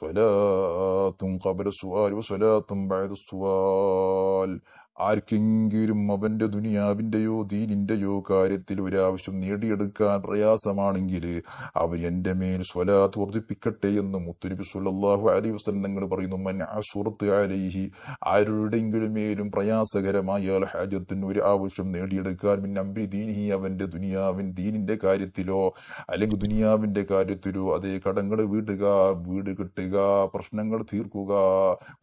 صلاة قبل السؤال وصلاة بعد السؤال ആർക്കെങ്കിലും അവന്റെ ദുനിയാവിന്റെയോ ദീനിന്റെയോ കാര്യത്തിൽ ഒരാവശ്യം നേടിയെടുക്കാൻ പ്രയാസമാണെങ്കിൽ അവൻ എൻ്റെ മേൽ സ്വലാത്ത് വർദ്ധിപ്പിക്കട്ടെ എന്ന് മുത്തുനബി സുല്ലാഹു അലി വസന്നങ്ങൾ പറയുന്നു മൻ സുഹൃത്ത് അലൈഹി ആരുടെങ്കിലും മേലും പ്രയാസകരമായ ഹാജത്തിന് ഒരു ആവശ്യം നേടിയെടുക്കാൻ മിൻ അമ്പി ദീനിഹി അവന്റെ ദുനിയാവിൻ ദീനിന്റെ കാര്യത്തിലോ അല്ലെങ്കിൽ ദുനിയാവിന്റെ കാര്യത്തിലോ അതേ കടങ്ങൾ വീടുക വീട് കിട്ടുക പ്രശ്നങ്ങൾ തീർക്കുക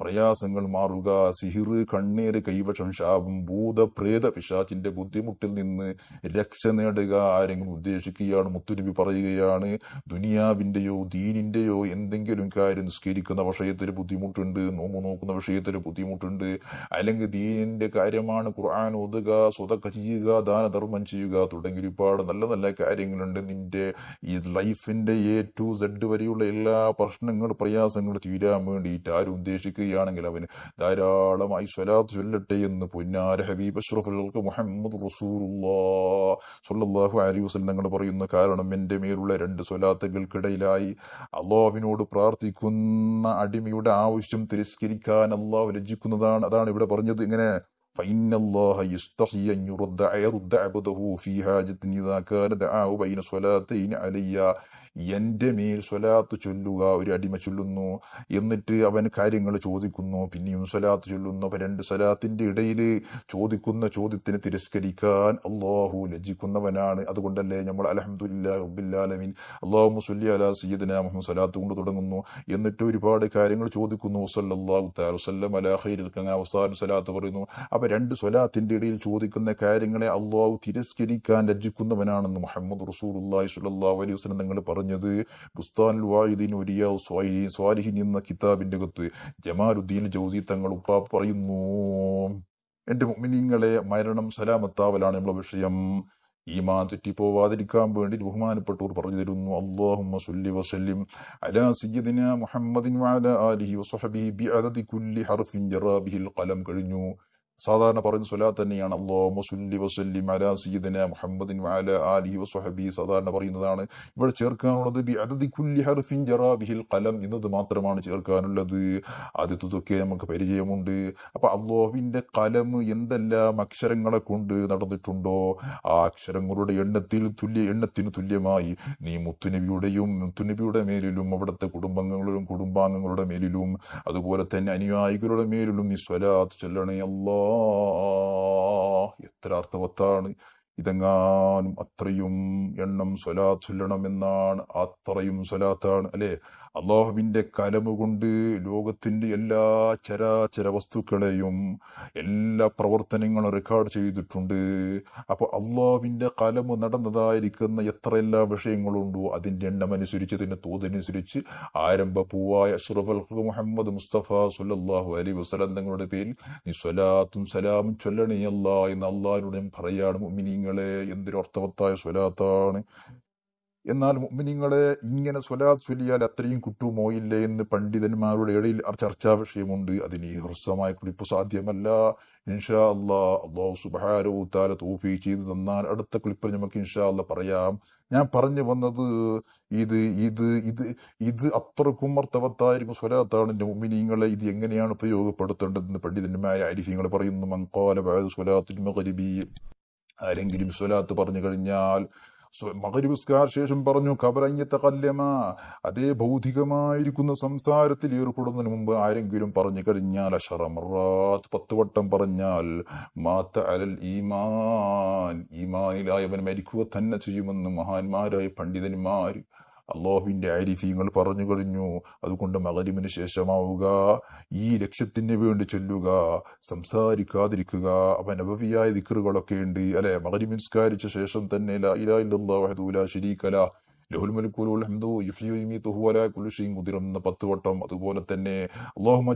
പ്രയാസങ്ങൾ മാറുക സിഹിർ കണ്ണീര് കൈവശം ശേഷം ശാപം ഭൂത പ്രേത പിശാചിന്റെ ബുദ്ധിമുട്ടിൽ നിന്ന് രക്ഷ നേടുക ആരെങ്കിലും ഉദ്ദേശിക്കുകയാണ് മുത്തുനബി പറയുകയാണ് ദുനിയാവിന്റെയോ ദീനിന്റെയോ എന്തെങ്കിലും കാര്യം നിസ്കരിക്കുന്ന വിഷയത്തിൽ ബുദ്ധിമുട്ടുണ്ട് നോമ്പ് നോക്കുന്ന വിഷയത്തിൽ ബുദ്ധിമുട്ടുണ്ട് അല്ലെങ്കിൽ ദീനിന്റെ കാര്യമാണ് ഖുർആൻ ഓതുക സ്വതക്ക ചെയ്യുക ദാനധർമ്മം ചെയ്യുക തുടങ്ങി ഒരുപാട് നല്ല നല്ല കാര്യങ്ങളുണ്ട് നിന്റെ ഈ ലൈഫിന്റെ എ ടു സെഡ് വരെയുള്ള എല്ലാ പ്രശ്നങ്ങൾ പ്രയാസങ്ങൾ തീരാൻ വേണ്ടിയിട്ട് ആരും ഉദ്ദേശിക്കുകയാണെങ്കിൽ അവന് ധാരാളമായി സ്വലാത്ത് ചൊല്ലട്ടെ എന്ന് പൊന്നാര ഹബീബ് അഷ്റഫുകൾക്ക് മുഹമ്മദ് റസൂലുല്ലാഹു അലി വസ്ലം പറയുന്ന കാരണം എൻ്റെ മേലുള്ള രണ്ട് സ്വലാത്തുകൾക്കിടയിലായി അള്ളാഹുവിനോട് പ്രാർത്ഥിക്കുന്ന അടിമയുടെ ആവശ്യം തിരസ്കരിക്കാൻ അള്ളാഹു രചിക്കുന്നതാണ് അതാണ് ഇവിടെ പറഞ്ഞത് ഇങ്ങനെ فإن എൻ്റെ മേൽ സ്വലാത്ത് ചൊല്ലുക ഒരു അടിമ ചൊല്ലുന്നു എന്നിട്ട് അവൻ കാര്യങ്ങൾ ചോദിക്കുന്നു പിന്നെയും സ്വലാത്ത് ചൊല്ലുന്നു അപ്പം രണ്ട് സ്വലാത്തിൻ്റെ ഇടയിൽ ചോദിക്കുന്ന ചോദ്യത്തിന് തിരസ്കരിക്കാൻ അള്ളാഹു ലജ്ജിക്കുന്നവനാണ് അതുകൊണ്ടല്ലേ നമ്മൾ അലഹമുല്ലാ അള്ളാഹു മുസ്ലി അല സയ്യദിന മുഹമ്മദ് സ്വലാത്ത് കൊണ്ട് തുടങ്ങുന്നു എന്നിട്ട് ഒരുപാട് കാര്യങ്ങൾ ചോദിക്കുന്നു സല്ലാഹു താലുസല്ലം അലാഹയിൽ അവസാന സ്വലാത്ത് പറയുന്നു അപ്പം രണ്ട് സ്വലാത്തിൻ്റെ ഇടയിൽ ചോദിക്കുന്ന കാര്യങ്ങളെ അള്ളാഹു തിരസ്കരിക്കാൻ ലജ്ജിക്കുന്നവനാണെന്ന് മുഹമ്മദ് റസൂർ അള്ളാഹി സുല്ലാ അലൈഹി വസ്ലം നിങ്ങൾ പറഞ്ഞു പറഞ്ഞത് ബുസ്താൻ ലുവായുദ്ദീൻ ഒരിയ സ്വാഹിദീൻ സ്വാലിഹിൻ എന്ന കിതാബിന്റെ കത്ത് ജമാലുദ്ദീൻ ജോസി തങ്ങൾ ഉപ്പ പറയുന്നു എൻ്റെ മുമിനിങ്ങളെ മരണം സലാമത്താവലാണ് നമ്മളെ വിഷയം മാ തെറ്റിപ്പോവാതിരിക്കാൻ വേണ്ടി ബഹുമാനപ്പെട്ടവർ പറഞ്ഞു തരുന്നു അള്ളാഹു അലാ സയ്യിദിന മുഹമ്മദിൻ ആലിഹി ഹർഫിൻ ഖലം കഴിഞ്ഞു സാധാരണ പറയുന്ന സ്വലാ തന്നെയാണ് അള്ളോ മുസുല്ലി വസുല്ലി അല സീദന മുഹമ്മദിൻ അല വസുഹബി സാധാരണ പറയുന്നതാണ് ഇവിടെ ചേർക്കാനുള്ളത് ബി അതതി കുല്ലി ഹർഫിൻ ജറാബിഹിൽ കലം എന്നത് മാത്രമാണ് ചേർക്കാനുള്ളത് ആദ്യത്തതൊക്കെ നമുക്ക് പരിചയമുണ്ട് അപ്പൊ അള്ളാഹുവിന്റെ കലം എന്തെല്ലാം അക്ഷരങ്ങളെ കൊണ്ട് നടന്നിട്ടുണ്ടോ ആ അക്ഷരങ്ങളുടെ എണ്ണത്തിൽ തുല്യ എണ്ണത്തിന് തുല്യമായി നീ മുത്തുനബിയുടെയും മുത്തുനബിയുടെ മേലിലും അവിടുത്തെ കുടുംബങ്ങളിലും കുടുംബാംഗങ്ങളുടെ മേലിലും അതുപോലെ തന്നെ അനുയായികളുടെ മേലിലും നീ സ്വലാത്ത് ചൊല്ലണേ അല്ലോ എത്ര അർത്ഥവത്താണ് ഇതെങ്ങാനും അത്രയും എണ്ണം സ്വലാ ചൊല്ലണമെന്നാണ് അത്രയും സ്വലാത്താണ് അല്ലേ അള്ളാഹുവിൻ്റെ കലമുകൊണ്ട് ലോകത്തിൻ്റെ എല്ലാ ചരാചര വസ്തുക്കളെയും എല്ലാ പ്രവർത്തനങ്ങളും റെക്കോർഡ് ചെയ്തിട്ടുണ്ട് അപ്പോൾ അള്ളാഹുവിൻ്റെ കലമ് നടന്നതായിരിക്കുന്ന എത്ര എല്ലാ വിഷയങ്ങളുണ്ടോ അതിൻ്റെ എണ്ണമനുസരിച്ച് അതിൻ്റെ തോതനുസരിച്ച് ആരംഭ പൂവായ അഷ്റഫൽ മുഹമ്മദ് മുസ്തഫ സുല്ലാഹു അലി വസ്ലം തങ്ങളുടെ പേരിൽ നീ സ്വലാത്തും സലാമും ചൊല്ലണേ അല്ല എന്ന് അള്ളാഹിനോടും പറയാണ് മുമിനിങ്ങളെ എന്തൊരു അർത്ഥവത്തായ സ്വലാത്താണ് എന്നാൽ മുഅ്മിനീങ്ങളെ ഇങ്ങനെ സ്വലാ ചൊല്ലിയാൽ അത്രയും കിട്ടുമോ ഇല്ല എന്ന് പണ്ഡിതന്മാരുടെ ഇടയിൽ ചർച്ചാ വിഷയമുണ്ട് അതിന് ഈ ഹ്രസ്വമായ കുറിപ്പ് സാധ്യമല്ല ഇൻഷാ അല്ലാ അള്ളാഹു സുബാരോ താല തോഫി ചെയ്ത് തന്നാൽ അടുത്ത കുളിപ്പ് നമുക്ക് ഇൻഷാ അല്ല പറയാം ഞാൻ പറഞ്ഞു വന്നത് ഇത് ഇത് ഇത് ഇത് അത്രക്കും അർത്ഥവത്തായിരിക്കും സ്വലാത്താണ് എൻ്റെ ഇത് എങ്ങനെയാണ് ഉപയോഗപ്പെടുത്തേണ്ടതെന്ന് പണ്ഡിതന്മാരെ അരിഫ്യങ്ങൾ പറയുന്നു മങ്കോല സ്വലാത്തിൽ മകരിബി ആരെങ്കിലും സ്വലാത്ത് പറഞ്ഞു കഴിഞ്ഞാൽ മകരിപുസ്കാർ ശേഷം പറഞ്ഞു കബറഞ്ഞത്തെ കല്യമ അതേ ഭൗതികമായിരിക്കുന്ന സംസാരത്തിൽ ഏർപ്പെടുന്നതിന് മുമ്പ് ആരെങ്കിലും പറഞ്ഞു കഴിഞ്ഞാൽ അഷറമറാത്ത് പത്ത് വട്ടം പറഞ്ഞാൽ മാത്ത അലൽ ഈമാൻ ഈമാനിലായവൻ മരിക്കുക തന്നെ ചെയ്യുമെന്ന് മഹാന്മാരായ പണ്ഡിതന്മാർ അള്ളാഹുവിൻ്റെ ആരിഫീങ്ങൾ പറഞ്ഞു കഴിഞ്ഞു അതുകൊണ്ട് മകരിമിന് ശേഷമാവുക ഈ ലക്ഷ്യത്തിന് വേണ്ടി ചൊല്ലുക സംസാരിക്കാതിരിക്കുക അവൻ അപവിയായ ദിക്കറുകളൊക്കെ ഉണ്ട് അല്ലെ മകരിമിൻസ്കാരിച്ച ശേഷം തന്നെ ലാ ഇലാ ഇല്ലാ വഹദൂല ശരീക്കല ലഹുൽ പത്ത് വട്ടം അതുപോലെ തന്നെ അള്ളാഹു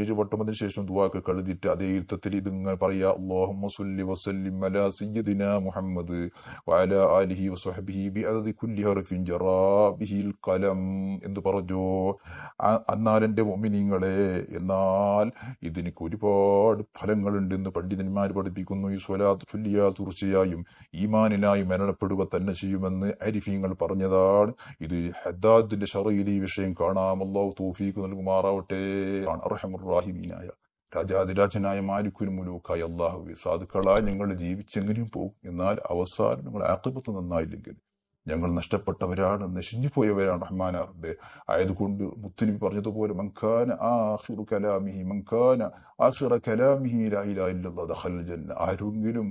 ഏഴ് വട്ടം അതിനുശേഷം ദുവാക്ക് കഴുതിയിട്ട് അതേ ഇരുത്തത്തിൽ ഇതിങ്ങനെ പറയാ ആലിഹി ഹർഫിൻ ജറാ ബിഹിൽ എന്ന് പറഞ്ഞു അന്നാലെൻ്റെ മൊമിനിങ്ങളെ എന്നാൽ ഇതിനൊക്കെ ഒരുപാട് ഫലങ്ങളുണ്ട് എന്ന് പണ്ഡിതന്മാർ പഠിപ്പിക്കുന്നു ഈ സ്വലാത്ത് തീർച്ചയായും ഈമാനിനായി മരണപ്പെടുക തന്നെ ചെയ്യുമെന്ന് അരിഫീങ്ങൾ പറഞ്ഞതാണ് ഇത് ഹദ്ദാദിന്റെ ഷറയിലെ ഈ വിഷയം കാണാമല്ലോ തൂഫീക്ക് നൽകുമാറാവട്ടെ അറഹമുറാഹിമീനായ രാജാതിരാജനായ മാലിക്കുരു മുലൂക്കായ അള്ളാഹു സാധുക്കളായി ഞങ്ങൾ ജീവിച്ചെങ്ങനെയും പോകും എന്നാൽ അവസാനം നിങ്ങൾ ആക്രിപത്ത് നന്നായില്ലെങ്കിൽ ഞങ്ങൾ നഷ്ടപ്പെട്ടവരാണ് നശിഞ്ഞു പോയവരാണ് റഹ്മാൻ റബ്ബെ ആയതുകൊണ്ട് മുത്തുനബി പറഞ്ഞതുപോലെ മങ്കാന ആഹിറു കലാമിഹി മങ്കാന ആഹിറ കലാമിഹി ലായില ജന്ന ആരെങ്കിലും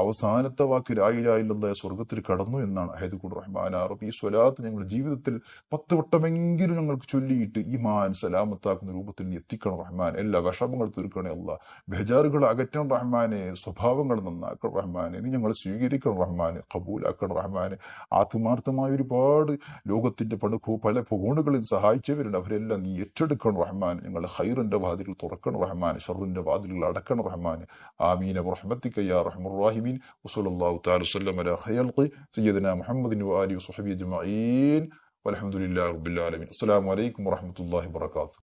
അവസാനത്തെ വാക്ക് ലായില സ്വർഗത്തിൽ കടന്നു എന്നാണ് ആയതുകൊണ്ട് റഹ്മാൻ റബ്ബ് ഈ സ്വലാത്ത് ഞങ്ങൾ ജീവിതത്തിൽ പത്ത് വട്ടമെങ്കിലും ഞങ്ങൾക്ക് ചൊല്ലിയിട്ട് ഈ മാൻ സലാമത്താക്കുന്ന രൂപത്തിൽ എത്തിക്കണം റഹ്മാൻ എല്ലാ വിഷമങ്ങൾ തീർക്കണേ അല്ല ബേജാറുകൾ അകറ്റണം റഹ്മാനെ സ്വഭാവങ്ങൾ നന്നാക്കണം റഹ്മാനെ ഇനി ഞങ്ങൾ സ്വീകരിക്കണം റഹ്മാനെ കബൂലാക്കണം റഹ്മാനെ ആത്മ ആത്മാർത്ഥമായ ഒരുപാട് ലോകത്തിൻ്റെ പണ പല പോണുകളിൽ സഹായിച്ചവരുണ്ട് അവരെല്ലാം നീ ഏറ്റെടുക്കണം റഹ്മാൻ ഞങ്ങൾ ഹൈറിൻ്റെ വാതിൽ തുറക്കണം റഹ്മാൻ ഷറിൻ്റെ വാതിലുകൾ അടക്കണം റഹ്മാൻ ആമീൻ റഹ്മത്തിക്ക യാ റഹ്മുറാഹിമീൻ വസലല്ലാഹു താലുസല്ലം അല ഹയൽക്ക് സയ്യദന മുഹമ്മദിൻ വാലി സുഹബി അജ്മീൻ والحمد لله رب العالمين السلام